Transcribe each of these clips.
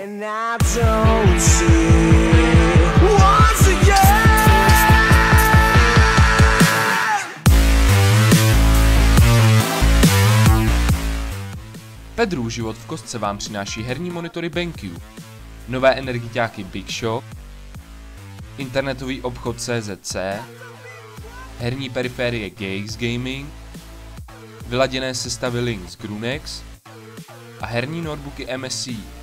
Pedrů život v kostce vám přináší herní monitory BenQ, nové energiťáky Big Show, internetový obchod CZC, herní periférie GX Gaming, vyladěné sestavy Links Grunex a herní notebooky MSI.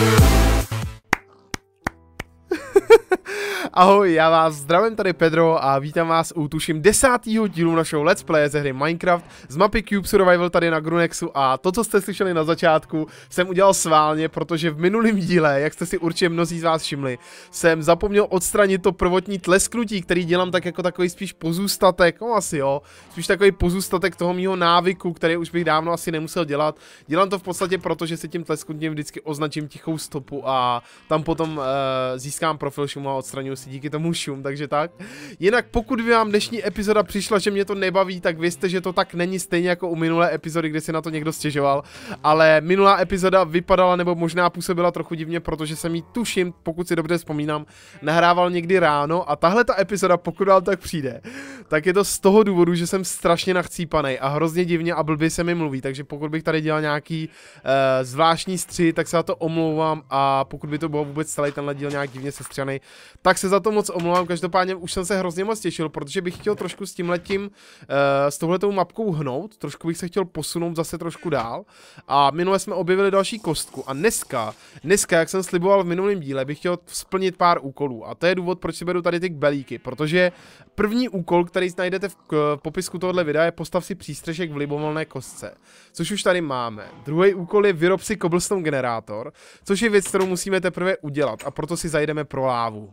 you. Ahoj, já vás zdravím, tady Pedro a vítám vás u tuším desátého dílu našeho Let's Play ze hry Minecraft z mapy Cube Survival tady na Grunexu a to, co jste slyšeli na začátku, jsem udělal sválně, protože v minulém díle, jak jste si určitě mnozí z vás všimli, jsem zapomněl odstranit to prvotní tlesknutí, který dělám tak jako takový spíš pozůstatek, no asi jo, spíš takový pozůstatek toho mýho návyku, který už bych dávno asi nemusel dělat. Dělám to v podstatě proto, že si tím tlesknutím vždycky označím tichou stopu a tam potom uh, získám profil, šumu a odstraňuji asi díky tomu šum, takže tak. Jinak pokud by vám dnešní epizoda přišla, že mě to nebaví, tak vězte, že to tak není stejně jako u minulé epizody, kde si na to někdo stěžoval, ale minulá epizoda vypadala nebo možná působila trochu divně, protože jsem ji tuším, pokud si dobře vzpomínám, nahrával někdy ráno a tahle ta epizoda, pokud vám tak přijde, tak je to z toho důvodu, že jsem strašně nachcípaný a hrozně divně a blbě se mi mluví, takže pokud bych tady dělal nějaký uh, zvláštní stři, tak se na to omlouvám a pokud by to bylo vůbec celý tenhle díl nějak divně sestřený, tak se za to moc omlouvám, každopádně už jsem se hrozně moc těšil, protože bych chtěl trošku s tímhletím, uh, s touhletou mapkou hnout, trošku bych se chtěl posunout zase trošku dál a minule jsme objevili další kostku a dneska, dneska, jak jsem sliboval v minulém díle, bych chtěl splnit pár úkolů a to je důvod, proč si beru tady ty belíky, protože první úkol, který najdete v k, popisku tohoto videa, je postav si přístřešek v libovolné kostce, což už tady máme. Druhý úkol je vyrob si cobblestone generátor, což je věc, kterou musíme teprve udělat a proto si zajdeme pro lávu.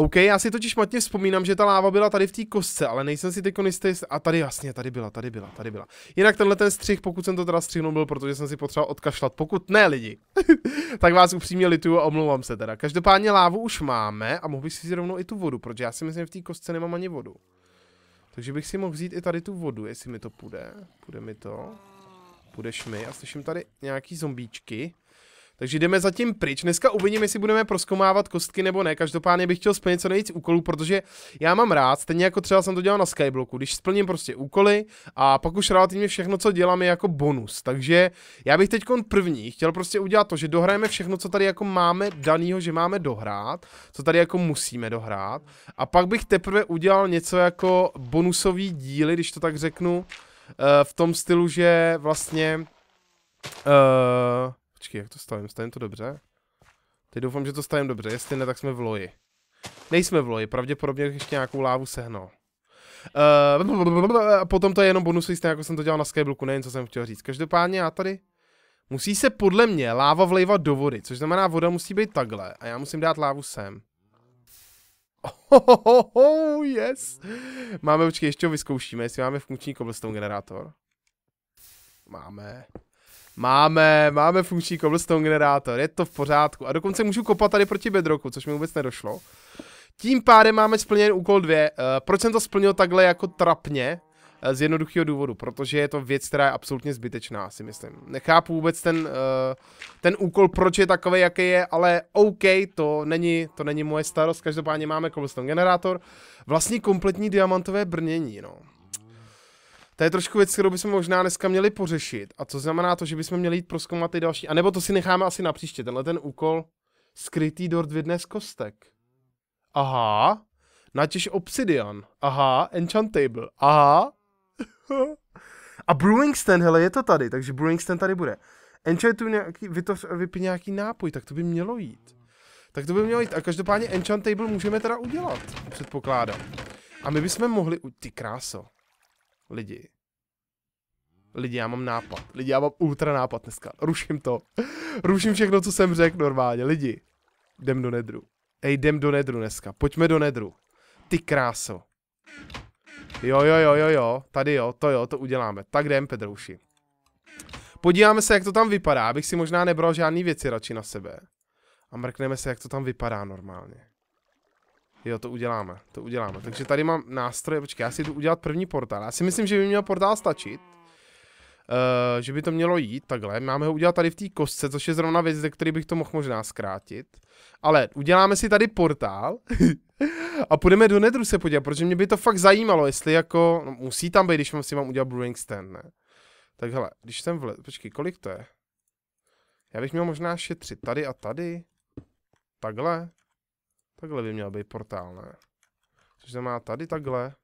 OK, já si totiž špatně vzpomínám, že ta láva byla tady v té kostce, ale nejsem si teď jistý. A tady jasně, tady byla, tady byla, tady byla. Jinak tenhle ten střih, pokud jsem to teda střihnul, byl, protože jsem si potřeboval odkašlat. Pokud ne, lidi, tak vás upřímně lituju a omlouvám se teda. Každopádně lávu už máme a mohl bych si vzít rovnou i tu vodu, protože já si myslím, že v té kostce nemám ani vodu. Takže bych si mohl vzít i tady tu vodu, jestli mi to půjde. Půjde mi to. Půjdeš mi. a slyším tady nějaký zombíčky. Takže jdeme zatím pryč. Dneska uvidíme, jestli budeme proskomávat kostky nebo ne. Každopádně bych chtěl splnit co nejvíc úkolů, protože já mám rád, stejně jako třeba jsem to dělal na Skyblocku, když splním prostě úkoly a pak už relativně všechno, co dělám, je jako bonus. Takže já bych teď první chtěl prostě udělat to, že dohrajeme všechno, co tady jako máme daného, že máme dohrát, co tady jako musíme dohrát. A pak bych teprve udělal něco jako bonusový díly, když to tak řeknu, eh, v tom stylu, že vlastně. Uh, Počkej, jak to stavím? Stavím to dobře? Teď doufám, že to stavím dobře, jestli ne, tak jsme v loji. Nejsme v loji, pravděpodobně ještě nějakou lávu sehnal. Uh, eh, potom to je jenom bonusový stejně, jako jsem to dělal na Skyblocku, nevím, co jsem chtěl říct. Každopádně já tady... Musí se podle mě láva vlejvat do vody, což znamená, voda musí být takhle a já musím dát lávu sem. Oh, yes! Máme, počkej, ještě ho vyzkoušíme, jestli máme funkční cobblestone generátor. Máme. Máme, máme funkční cobblestone generátor, je to v pořádku. A dokonce můžu kopat tady proti bedroku, což mi vůbec nedošlo. Tím pádem máme splněn úkol 2. Uh, eh, proč jsem to splnil takhle jako trapně? Eh, z jednoduchého důvodu, protože je to věc, která je absolutně zbytečná, si myslím. Nechápu vůbec ten, uh, ten úkol, proč je takový, jaký je, ale OK, to není, to není moje starost. Každopádně máme cobblestone generátor. Vlastně kompletní diamantové brnění, no. To je trošku věc, kterou bychom možná dneska měli pořešit. A co znamená to, že bychom měli jít proskoumat ty další. A nebo to si necháme asi na příště. Tenhle ten úkol skrytý dort v z kostek. Aha. Natěž obsidian. Aha. Enchant table. Aha. A brewing stand, hele, je to tady, takže brewing stand tady bude. Enchantu nějaký, vytvoř, vypí nějaký nápoj, tak to by mělo jít. Tak to by mělo jít. A každopádně enchant table můžeme teda udělat, předpokládám. A my bychom mohli... Ty kráso lidi. Lidi, já mám nápad. Lidi, já mám ultra nápad dneska. Ruším to. Ruším všechno, co jsem řekl normálně. Lidi, jdem do nedru. Ej, jdem do nedru dneska. Pojďme do nedru. Ty kráso. Jo, jo, jo, jo, jo. Tady jo, to jo, to uděláme. Tak jdem, Pedrouši. Podíváme se, jak to tam vypadá. Abych si možná nebral žádný věci radši na sebe. A mrkneme se, jak to tam vypadá normálně. Jo, to uděláme, to uděláme. Takže tady mám nástroje, počkej, já si jdu udělat první portál. Já si myslím, že by měl portál stačit. Uh, že by to mělo jít takhle. Máme ho udělat tady v té kostce, což je zrovna věc, ze který bych to mohl možná zkrátit. Ale uděláme si tady portál a půjdeme do Nedru se podívat, protože mě by to fakt zajímalo, jestli jako, no, musí tam být, když si mám udělat brewing stand, ne? Tak hele, když jsem vle... počkej, kolik to je? Já bych měl možná šetřit tady a tady. Takhle. Takhle by měl být portál, ne? Což znamená tady takhle.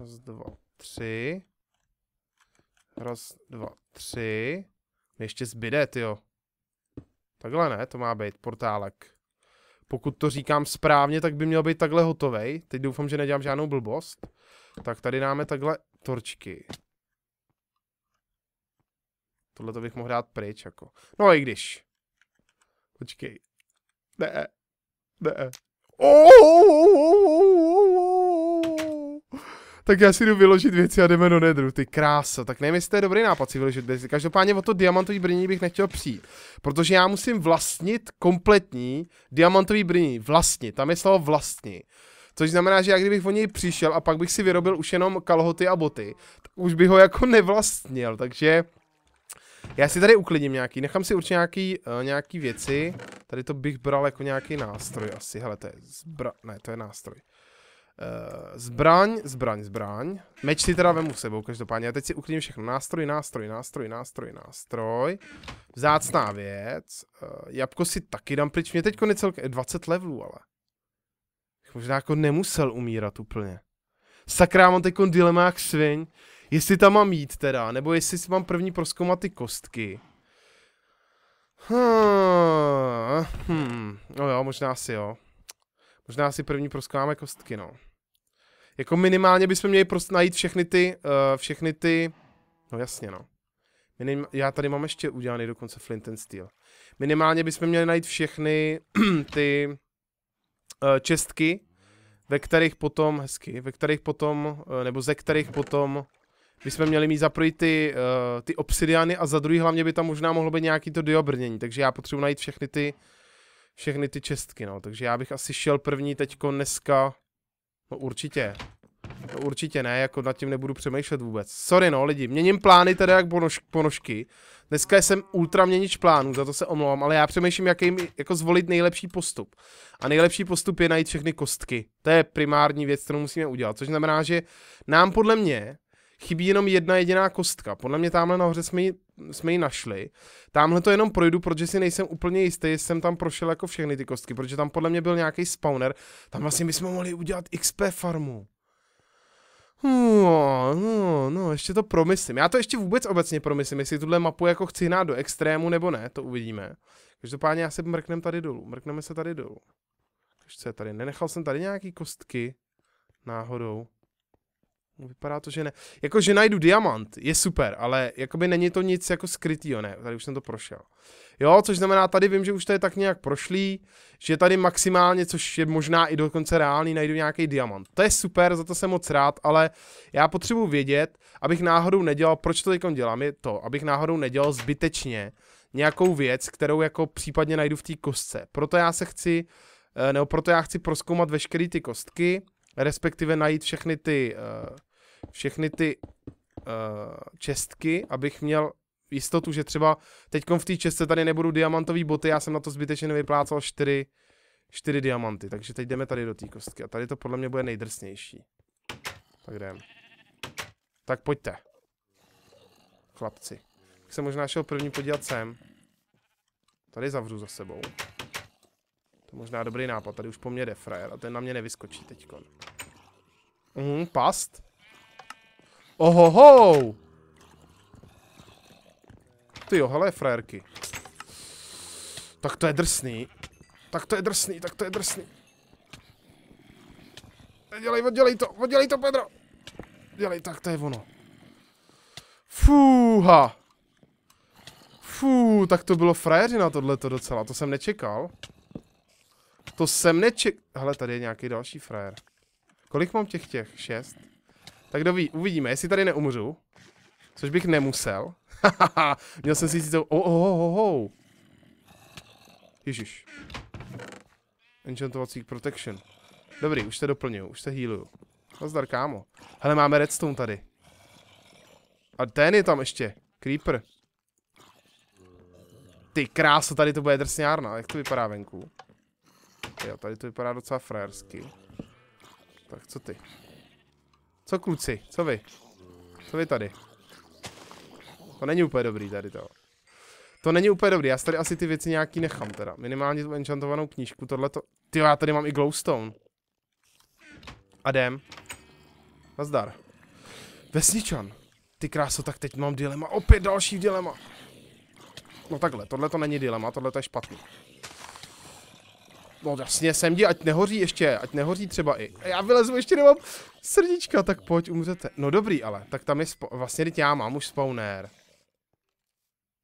Raz, dva, tři. Raz, dva, tři. Ještě zbyde, jo. Takhle ne, to má být portálek. Pokud to říkám správně, tak by měl být takhle hotovej. Teď doufám, že nedělám žádnou blbost. Tak tady dáme takhle torčky. Tohle to bych mohl dát pryč, jako. No i když. Počkej. Ne. Ne. Oh! Tak já si jdu vyložit věci a jdeme do nedru, ty krása. Tak nevím, jestli to je dobrý nápad si vyložit věci. Každopádně o to diamantový brnění bych nechtěl přijít. Protože já musím vlastnit kompletní diamantový brnění. Vlastnit, tam je slovo vlastní. Což znamená, že jak kdybych o něj přišel a pak bych si vyrobil už jenom kalhoty a boty, tak už bych ho jako nevlastnil. Takže já si tady uklidím nějaký, nechám si určitě nějaký, uh, nějaký věci. Tady to bych bral jako nějaký nástroj asi, hele, to je zbra... ne, to je nástroj. Uh, zbraň, zbraň, zbraň. Meč si teda vemu sebou, každopádně. Já teď si uklidím všechno. Nástroj, nástroj, nástroj, nástroj, nástroj. Vzácná věc. Uh, jabko si taky dám pryč. Mě teďko necelkem 20 levelů, ale. Možná jako nemusel umírat úplně. Sakrám, on teď dilema jak sviň. Jestli tam mám jít teda, nebo jestli si mám první proskoumat ty kostky. Hmm, hmm. no jo, možná si jo. Možná si první proskoumáme kostky, no. Jako minimálně bychom měli prostě najít všechny ty, uh, všechny ty, no jasně no. Minim, já tady mám ještě udělaný dokonce Flint and Steel. Minimálně bychom měli najít všechny ty uh, čestky, ve kterých potom, hezky, ve kterých potom, uh, nebo ze kterých potom by jsme měli mít za prvý ty, uh, ty obsidiany a za druhý hlavně by tam možná mohlo být nějaký to diobrnění, takže já potřebuji najít všechny ty, všechny ty čestky, no. Takže já bych asi šel první teďko dneska, no určitě. No určitě ne, jako nad tím nebudu přemýšlet vůbec. Sorry no lidi, měním plány teda jak ponož, ponožky. Dneska jsem ultra měnič plánů, za to se omlouvám, ale já přemýšlím, jaký jako zvolit nejlepší postup. A nejlepší postup je najít všechny kostky. To je primární věc, kterou musíme udělat, což znamená, že nám podle mě chybí jenom jedna jediná kostka. Podle mě tamhle nahoře jsme ji, jsme ji našli. Tamhle to jenom projdu, protože si nejsem úplně jistý, jestli jsem tam prošel jako všechny ty kostky, protože tam podle mě byl nějaký spawner. Tam vlastně bychom mohli udělat XP farmu. No, no, no, ještě to promyslím. Já to ještě vůbec obecně promyslím, jestli tuhle mapu jako chci hnát do extrému nebo ne, to uvidíme. Každopádně já se mrknem tady dolů, mrkneme se tady dolů. je tady, nenechal jsem tady nějaký kostky náhodou. No, vypadá to, že ne. Jako, že najdu diamant, je super, ale jakoby není to nic jako skrytýho, ne, tady už jsem to prošel. Jo, což znamená, tady vím, že už to je tak nějak prošlý, že tady maximálně, což je možná i dokonce reálný, najdu nějaký diamant. To je super, za to jsem moc rád, ale já potřebuji vědět, abych náhodou nedělal, proč to teď dělám, je to, abych náhodou nedělal zbytečně nějakou věc, kterou jako případně najdu v té kostce. Proto já se chci, eh, nebo proto já chci proskoumat veškeré ty kostky, respektive najít všechny ty eh, všechny ty uh, čestky, abych měl jistotu, že třeba teď v té čestce tady nebudou diamantové boty, já jsem na to zbytečně nevyplácal 4, 4 diamanty, takže teď jdeme tady do té kostky a tady to podle mě bude nejdrsnější. Tak jdem. Tak pojďte. Chlapci. Tak se možná šel první podívat sem. Tady zavřu za sebou. To je možná dobrý nápad, tady už po mně jde frajer a ten na mě nevyskočí teďkon. Mhm, past. Ohoho! Ty jo, hele, frérky. Tak to je drsný. Tak to je drsný, tak to je drsný. Dělej, oddělej to, oddělej to, Pedro. Dělej, tak to je ono. Fúha. Fú, tak to bylo frajeři na tohleto docela, to jsem nečekal. To jsem nečekal. Hele, tady je nějaký další frajer. Kolik mám těch těch? Šest? Tak doví, uvidíme, jestli tady neumřu. Což bych nemusel. Měl jsem si jít to. Oh, oh, oh, oh, oh. Ježiš. Enchantovací protection. Dobrý, už se doplňuju, už se healuju. zdar kámo. Hele, máme redstone tady. A ten je tam ještě. Creeper. Ty kráso, tady to bude drsňárna. Jak to vypadá venku? Jo, tady to vypadá docela frajersky. Tak co ty? Co kluci? Co vy? Co vy tady? To není úplně dobrý tady to. To není úplně dobrý, já tady asi ty věci nějaký nechám teda. Minimálně tu enchantovanou knížku, tohle to. Ty já tady mám i glowstone. A jdem. Nazdar. Vesničan. Ty kráso, tak teď mám dilema. Opět další dilema. No takhle, tohle to není dilema, tohle to je špatný. No jasně, sem jdi, ať nehoří ještě, ať nehoří třeba i. Já vylezu, ještě nemám srdíčka, tak pojď, umřete. No dobrý, ale, tak tam je, vlastně teď já mám už spawner.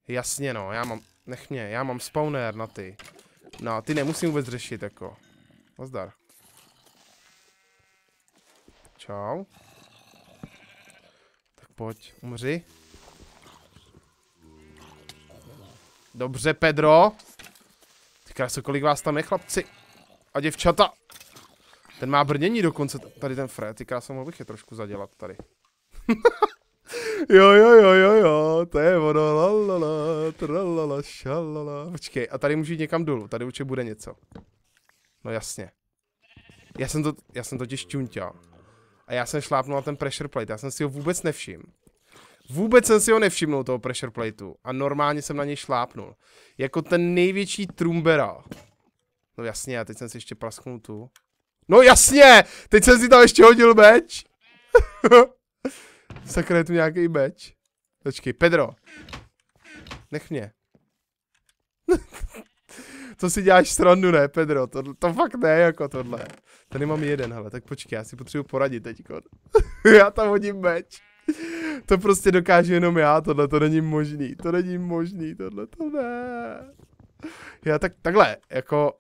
Jasně no, já mám, nech mě, já mám spawner na ty. No, ty nemusím vůbec řešit, jako. Nazdar. Čau. Tak pojď, umři. Dobře, Pedro. Říká se, kolik vás tam je, chlapci a děvčata. Ten má brnění dokonce, tady ten Fred, říká se, mohl bych je trošku zadělat tady. jo, jo, jo, jo, jo, to je ono, lalala, tralala, šalala. Počkej, a tady můžu jít někam dolů, tady určitě bude něco. No jasně. Já jsem to, já jsem totiž čuntěl. A já jsem šlápnul na ten pressure plate, já jsem si ho vůbec nevšiml. Vůbec jsem si ho nevšimnul, toho pressure plateu. A normálně jsem na něj šlápnul. Jako ten největší trumbera. No jasně, a teď jsem si ještě prasknul tu. No jasně! Teď jsem si tam ještě hodil meč. Sakra, je tu nějaký meč. Počkej, Pedro. Nech mě. to si děláš srandu, ne, Pedro? To, to fakt ne, jako tohle. Tady mám jeden, hele, tak počkej, já si potřebuji poradit teď. já tam hodím meč. To prostě dokážu jenom já, tohle to není možný, to není možný, tohle to ne. Já tak, takhle, jako,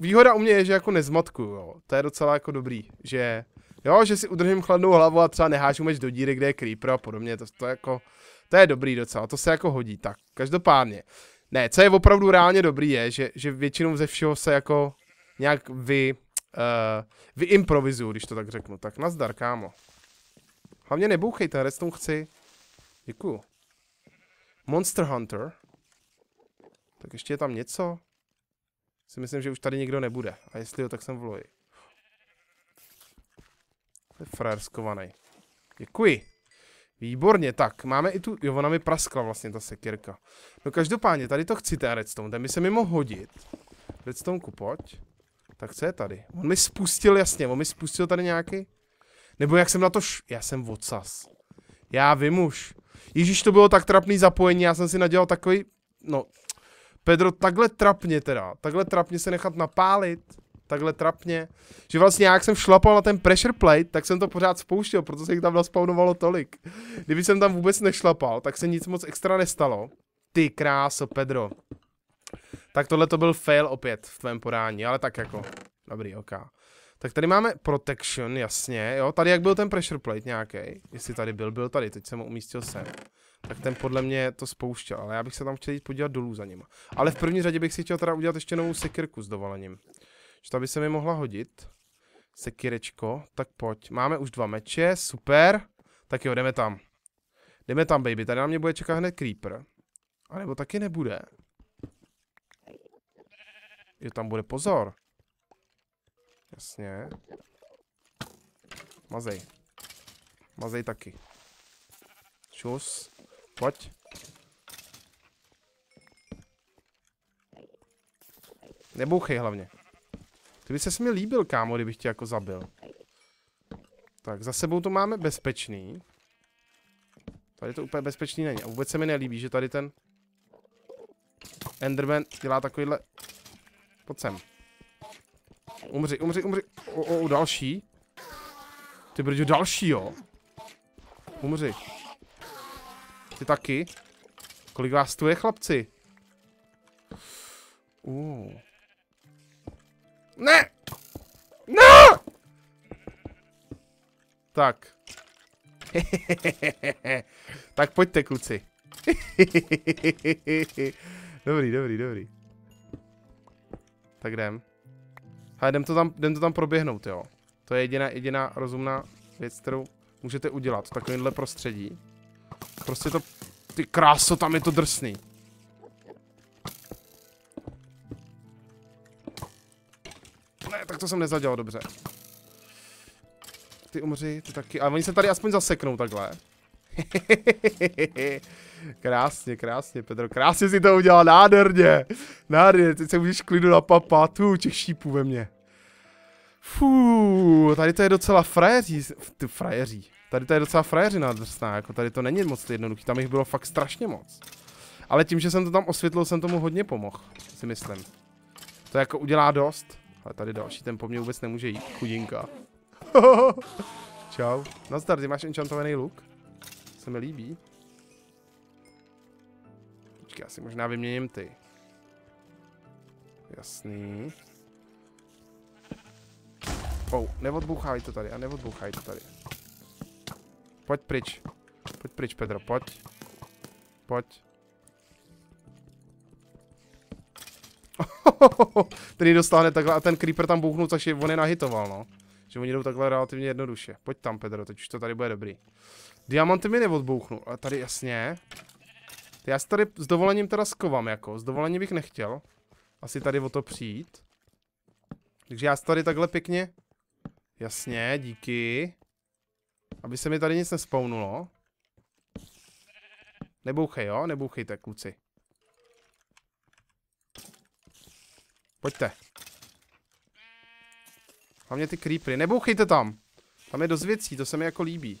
výhoda u mě je, že jako nezmatku, jo, to je docela jako dobrý, že, jo, že si udržím chladnou hlavu a třeba nehážu meč do díry, kde je creeper a podobně, to, to jako, to je dobrý docela, to se jako hodí, tak, každopádně. Ne, co je opravdu reálně dobrý je, že, že většinou ze všeho se jako nějak vy, uh, eh, vyimprovizuju, když to tak řeknu, tak nazdar, kámo. Hlavně nebouchejte, redstone chci. Děkuju. Monster Hunter. Tak ještě je tam něco? Si myslím, že už tady nikdo nebude. A jestli jo, tak jsem v loji. To je Děkuji. Výborně, tak, máme i tu, jo, ona mi praskla vlastně ta sekirka. No každopádně, tady to chci, ten redstone, ten mi se mi mohl hodit. Redstonku, pojď. Tak co je tady? On mi spustil, jasně, on mi spustil tady nějaký nebo jak jsem na to š... Já jsem vocas. Já vím už. Ježíš, to bylo tak trapný zapojení, já jsem si nadělal takový... No, Pedro, takhle trapně teda, takhle trapně se nechat napálit, takhle trapně, že vlastně já, jak jsem šlapal na ten pressure plate, tak jsem to pořád spouštěl, protože se jich tam naspawnovalo tolik. Kdyby jsem tam vůbec nešlapal, tak se nic moc extra nestalo. Ty kráso, Pedro. Tak tohle to byl fail opět v tvém podání, ale tak jako. Dobrý, ok. Tak tady máme protection, jasně, jo. Tady jak byl ten pressure plate nějaký, jestli tady byl, byl tady, teď jsem ho umístil sem. Tak ten podle mě to spouštěl, ale já bych se tam chtěl jít podívat dolů za nima. Ale v první řadě bych si chtěl teda udělat ještě novou sekirku s dovolením. Že ta by se mi mohla hodit. Sekirečko, tak pojď. Máme už dva meče, super. Tak jo, jdeme tam. Jdeme tam, baby, tady na mě bude čekat hned creeper. A nebo taky nebude. Jo, tam bude pozor. Jasně. Mazej. Mazej taky. Čus. Pojď. Nebouchej hlavně. Ty by se mi líbil, kámo, kdybych tě jako zabil. Tak, za sebou to máme bezpečný. Tady to úplně bezpečný není. A vůbec se mi nelíbí, že tady ten Enderman dělá takovýhle... Pojď sem. Umři, umři, umři. O, o, o další. Ty brďo, další jo. Umři. Ty taky. Kolik vás tu je, chlapci? Uh. Ne! No! Tak. tak pojďte, kluci. dobrý, dobrý, dobrý. Tak jdem. Ale jdem to tam, jdem to tam proběhnout, jo. To je jediná, jediná rozumná věc, kterou můžete udělat v takovémhle prostředí. Prostě to... Ty kráso, tam je to drsný. Ne, tak to jsem nezadělal dobře. Ty umři, ty taky. Ale oni se tady aspoň zaseknou takhle. krásně, krásně, Petro. krásně si to udělal, nádherně, nádherně, teď se můžeš klidu papa, tu těch šípů ve mně. Fú, tady to je docela frajeří, ty frajeří, tady to je docela frajeřina drsná, jako tady to není moc jednoduchý, tam jich bylo fakt strašně moc. Ale tím, že jsem to tam osvětlil, jsem tomu hodně pomohl, si myslím. To jako udělá dost. Ale tady další, ten po mně vůbec nemůže jít, chudinka. Čau. Nazdar, ty máš enchantovaný luk? se mi líbí. Počkej, já si možná vyměním ty. Jasný. Oh, neodbouchávej to tady a neodbouchávej to tady. Pojď pryč. Pojď pryč, Pedro, pojď. Pojď. Ten Který dostane takhle a ten creeper tam bouchnul, takže on je nahitoval, no. Že oni jdou takhle relativně jednoduše. Pojď tam, Pedro, teď už to tady bude dobrý. Diamanty mi neodbouchnu, ale tady jasně. Já se tady s dovolením teda skovám jako, s dovolením bych nechtěl. Asi tady o to přijít. Takže já se tady takhle pěkně. Jasně, díky. Aby se mi tady nic nespawnulo. Nebouchej, jo? Nebouchejte, kluci. Pojďte. Hlavně ty creepy. Nebouchejte tam. Tam je dost věcí, to se mi jako líbí.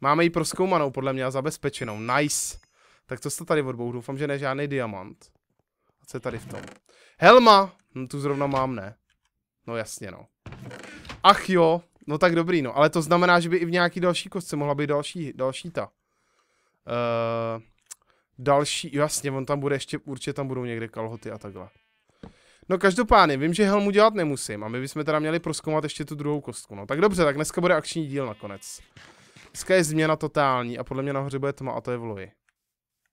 Máme ji proskoumanou, podle mě, a zabezpečenou. Nice. Tak co jste tady odbou, doufám, že ne žádný diamant. A co je tady v tom? Helma! No tu zrovna mám, ne? No jasně, no. Ach jo, no tak dobrý, no. Ale to znamená, že by i v nějaký další kostce mohla být další, další ta. Uh, další, jasně, on tam bude ještě, určitě tam budou někde kalhoty a takhle. No každopádně, vím, že helmu dělat nemusím a my bychom teda měli proskoumat ještě tu druhou kostku. No tak dobře, tak dneska bude akční díl nakonec. Dneska je změna totální a podle mě nahoře bude tma a to je v loji.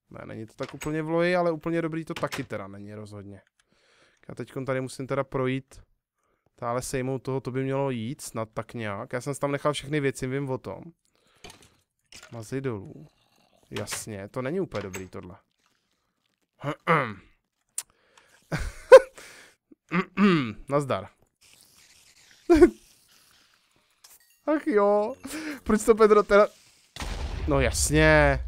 Ne, není to tak úplně v loji, ale úplně dobrý to taky teda není rozhodně. Já teď tady musím teda projít tále sejmou toho, to by mělo jít snad tak nějak. Já jsem tam nechal všechny věci, vím o tom. Mazy dolů. Jasně, to není úplně dobrý tohle. Nazdar. Ach jo. Proč to Pedro teda... No jasně.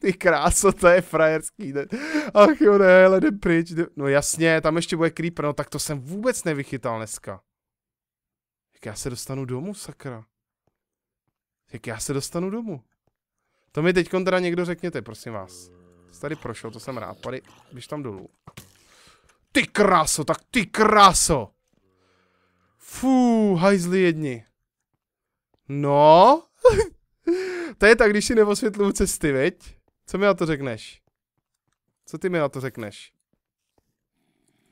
Ty kráso, to je frajerský. den. Ach jo, ne, ale jdem pryč. Jdem. No jasně, tam ještě bude creeper, no tak to jsem vůbec nevychytal dneska. Jak já se dostanu domů, sakra. Jak já se dostanu domů. To mi teď teda někdo řekněte, prosím vás. Tady prošel, to jsem rád. pady, když tam dolů. Ty kráso, tak ty kráso! Fú, hajzli jedni. No. to je tak, když si neosvětluju cesty, veď? Co mi na to řekneš? Co ty mi na to řekneš?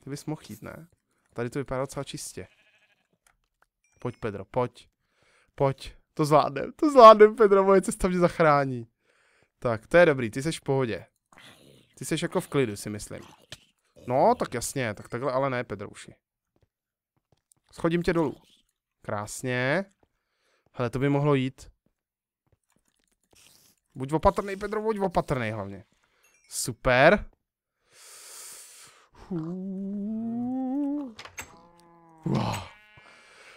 Ty bys mohl jít, ne? Tady to vypadá docela čistě. Pojď, Pedro, pojď. Pojď, to zvládnem, to zvládnem, Pedro, moje cesta mě zachrání. Tak, to je dobrý, ty jsi v pohodě. Ty jsi jako v klidu, si myslím. No, tak jasně, tak takhle ale ne, Pedro, uši. Schodím tě dolů. Krásně. Hele, to by mohlo jít. Buď opatrný, Pedro, buď opatrný hlavně. Super. Wow.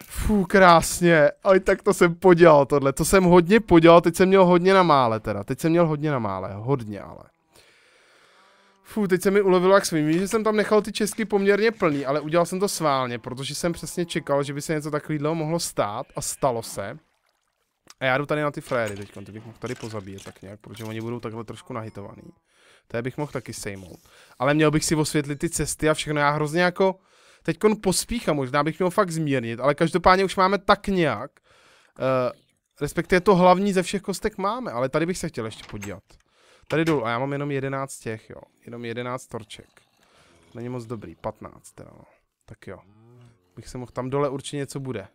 Fů krásně. Aj tak to jsem podělal tohle. To jsem hodně podělal, teď jsem měl hodně na mále teda. Teď jsem měl hodně na mále, hodně ale. Fú, teď se mi ulevilo jak svým. že jsem tam nechal ty česky poměrně plný, ale udělal jsem to sválně, protože jsem přesně čekal, že by se něco takového mohlo stát a stalo se. A já jdu tady na ty frajery teď, ty bych mohl tady pozabíjet tak nějak, protože oni budou takhle trošku nahitovaný. To bych mohl taky sejmout. Ale měl bych si osvětlit ty cesty a všechno. Já hrozně jako teď pospíchám, možná bych měl fakt zmírnit, ale každopádně už máme tak nějak. Uh, respektive to hlavní ze všech kostek máme, ale tady bych se chtěl ještě podívat. Tady jdu a já mám jenom 11 těch, jo. Jenom 11 torček. Není moc dobrý, 15 teda, no. Tak jo. Bych se mohl, tam dole určitě něco bude.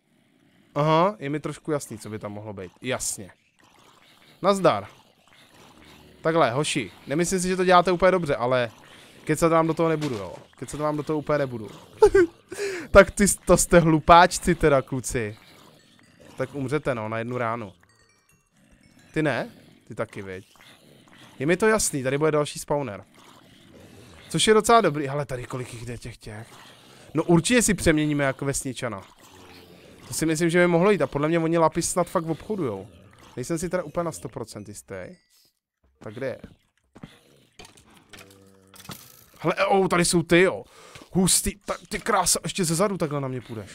Aha, je mi trošku jasný, co by tam mohlo být. Jasně. Nazdar. Takhle, hoši. Nemyslím si, že to děláte úplně dobře, ale se vám do toho nebudu, jo. se vám do toho úplně nebudu. tak ty, to jste hlupáčci teda, kluci. Tak umřete, no, na jednu ránu. Ty ne? Ty taky, viď? Je mi to jasný, tady bude další spawner. Což je docela dobrý, ale tady kolik jich jde těch těch. No určitě si přeměníme jako vesničana. To si myslím, že by mohlo jít a podle mě oni lapis snad fakt obchodujou. Nejsem si teda úplně na 100% jistý. Tak kde je? Hele, oh, tady jsou ty jo. Hustý, ta, ty krása, ještě zezadu takhle na mě půjdeš.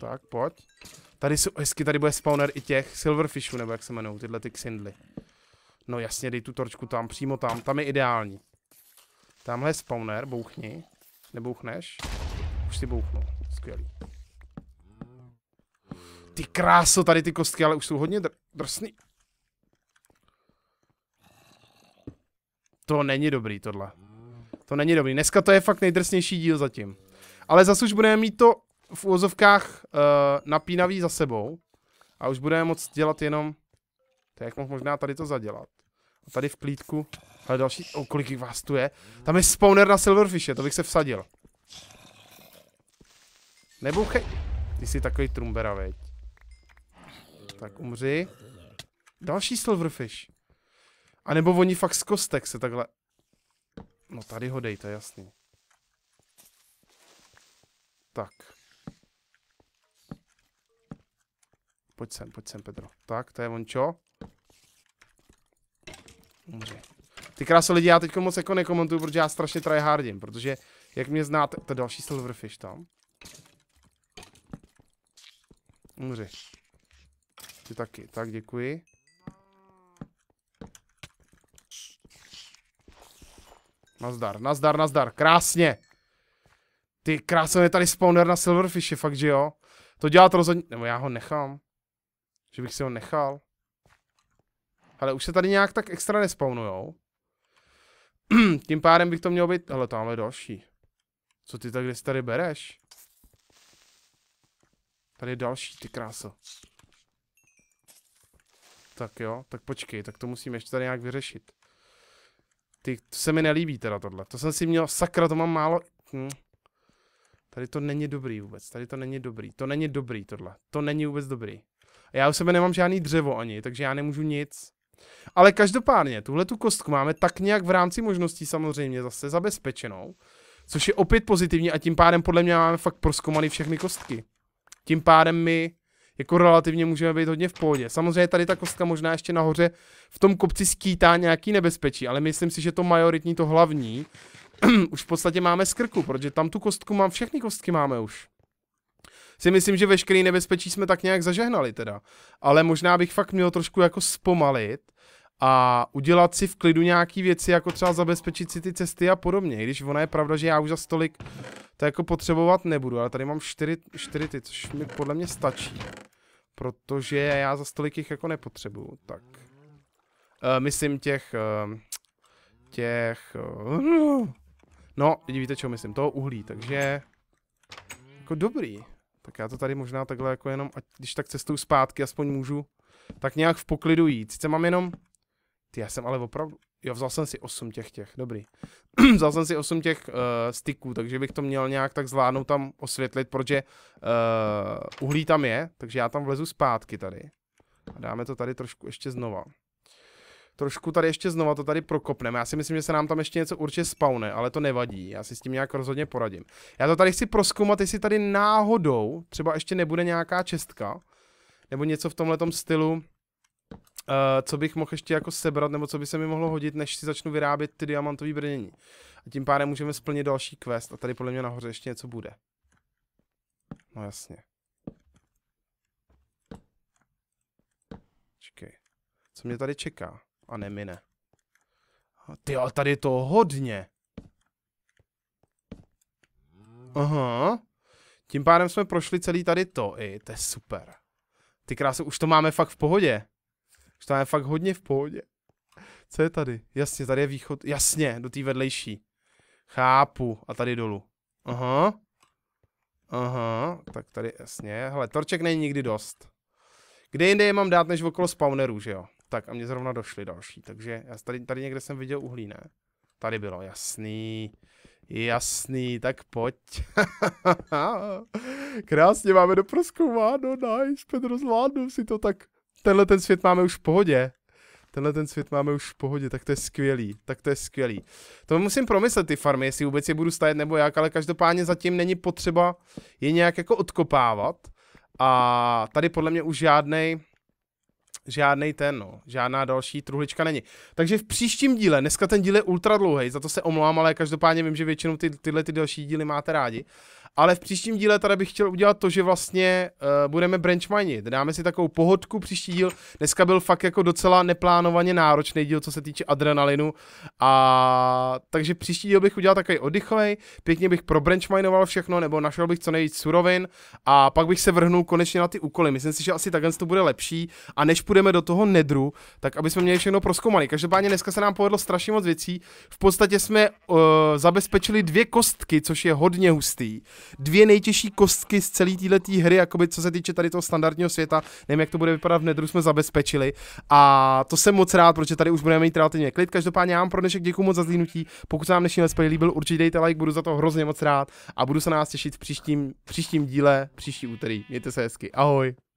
Tak, pojď. Tady jsou hezky, tady bude spawner i těch silverfishů, nebo jak se jmenou, tyhle ty ksindly. No jasně, dej tu torčku tam, přímo tam, tam je ideální. Tamhle je spawner, bouchni. Nebouchneš? Už si bouchnu, skvělý. Ty kráso, tady ty kostky, ale už jsou hodně dr drsný. To není dobrý tohle. To není dobrý. Dneska to je fakt nejdrsnější díl zatím. Ale zase už budeme mít to v úvozovkách uh, eh, napínavý za sebou a už budeme moc dělat jenom, tak jak mohl možná tady to zadělat. A tady v plítku, ale další, o oh, kolik vás tu je. Tam je spawner na Silverfishe, to bych se vsadil. Nebouchej, ty jsi takový trumbera, veď. Tak umři. Další Silverfish. A nebo oni fakt z kostek se takhle... No tady ho dej, to je jasný. Tak. Pojď sem, pojď sem, Pedro. Tak, to je on čo? Ty krásy lidi, já teď moc jako nekomentuju, protože já strašně tryhardím, protože jak mě znáte, to je další silverfish tam. Umři. Ty taky, tak děkuji. Nazdar, nazdar, nazdar, krásně. Ty krásně je tady spawner na silverfishi, fakt že jo. To dělat rozhodně, nebo já ho nechám. Že bych si ho nechal. Ale už se tady nějak tak extra nespawnujou. Tím pádem bych to měl být... Hele, tamhle další. Co ty tak kde si tady bereš? Tady je další, ty kráso. Tak jo, tak počkej, tak to musím ještě tady nějak vyřešit. Ty, to se mi nelíbí teda tohle. To jsem si měl, sakra, to mám málo... Hm. Tady to není dobrý vůbec, tady to není dobrý. To není dobrý tohle, to není vůbec dobrý. Já u sebe nemám žádný dřevo ani, takže já nemůžu nic. Ale každopádně, tuhle tu kostku máme tak nějak v rámci možností samozřejmě zase zabezpečenou, což je opět pozitivní a tím pádem podle mě máme fakt proskomaný všechny kostky. Tím pádem my jako relativně můžeme být hodně v pohodě. Samozřejmě tady ta kostka možná ještě nahoře v tom kopci skýtá nějaký nebezpečí, ale myslím si, že to majoritní, to hlavní, už v podstatě máme skrku, protože tam tu kostku mám, všechny kostky máme už si myslím, že veškerý nebezpečí jsme tak nějak zažehnali teda. Ale možná bych fakt měl trošku jako zpomalit a udělat si v klidu nějaký věci, jako třeba zabezpečit si ty cesty a podobně. Když ona je pravda, že já už za stolik to jako potřebovat nebudu, ale tady mám čtyři, čtyři ty, což mi podle mě stačí. Protože já za stolik jich jako nepotřebuju, tak. Uh, myslím těch, uh, těch, uh, no, vidíte, čeho myslím, toho uhlí, takže jako dobrý. Tak já to tady možná takhle jako jenom, ať když tak cestou zpátky aspoň můžu, tak nějak v poklidu jít. Sice mám jenom, ty já jsem ale opravdu, jo vzal jsem si 8 těch těch, dobrý. vzal jsem si 8 těch uh, styků, takže bych to měl nějak tak zvládnout tam osvětlit, protože uh, uhlí tam je, takže já tam vlezu zpátky tady. A dáme to tady trošku ještě znova trošku tady ještě znova to tady prokopneme. Já si myslím, že se nám tam ještě něco určitě spawne, ale to nevadí. Já si s tím nějak rozhodně poradím. Já to tady chci proskoumat, jestli tady náhodou třeba ještě nebude nějaká čestka, nebo něco v tomhle stylu, Uh, co bych mohl ještě jako sebrat, nebo co by se mi mohlo hodit, než si začnu vyrábět ty diamantové brnění. A tím pádem můžeme splnit další quest a tady podle mě nahoře ještě něco bude. No jasně. Čekej. Co mě tady čeká? A nemine. Ty, ale tady je to hodně. Aha. Tím pádem jsme prošli celý tady to. I, to je super. Ty krásy, už to máme fakt v pohodě. Už to máme fakt hodně v pohodě. Co je tady? Jasně, tady je východ. Jasně, do té vedlejší. Chápu. A tady dolů. Aha. Aha, tak tady jasně. Hele, torček není nikdy dost. Kde jinde je mám dát, než okolo spawnerů, že jo? Tak a mě zrovna došly další, takže já tady, tady někde jsem viděl uhlí, ne? Tady bylo, jasný, jasný, tak pojď. Krásně máme no nice, Pedro, zvládnu si to tak. Tenhle ten svět máme už v pohodě. Tenhle ten svět máme už v pohodě, tak to je skvělý, tak to je skvělý. To musím promyslet ty farmy, jestli vůbec je budu stavět nebo jak, ale každopádně zatím není potřeba je nějak jako odkopávat. A tady podle mě už žádnej, žádný ten, no, žádná další truhlička není. Takže v příštím díle, dneska ten díl je ultra dlouhý, za to se omlouvám, ale každopádně vím, že většinou ty, tyhle ty další díly máte rádi. Ale v příštím díle tady bych chtěl udělat to, že vlastně uh, budeme benchmanit. Dáme si takovou pohodku příští díl. Dneska byl fakt jako docela neplánovaně náročný díl, co se týče adrenalinu. A takže příští díl bych udělal takový oddychový, pěkně bych probranchminoval všechno, nebo našel bych co nejvíc surovin a pak bych se vrhnul konečně na ty úkoly. Myslím si, že asi takhle to bude lepší. A než půjdeme do toho nedru, tak aby jsme měli všechno proskoumaný. Každopádně dneska se nám povedlo strašně moc věcí. V podstatě jsme uh, zabezpečili dvě kostky, což je hodně hustý dvě nejtěžší kostky z celé této hry, jakoby co se týče tady toho standardního světa. Nevím, jak to bude vypadat v nedru, jsme zabezpečili. A to jsem moc rád, protože tady už budeme mít relativně klid. Každopádně já vám pro dnešek děkuji moc za zlínutí. Pokud se vám dnešní lespoň líbil, určitě dejte like, budu za to hrozně moc rád a budu se na nás těšit v příštím, příštím díle, příští úterý. Mějte se hezky. Ahoj.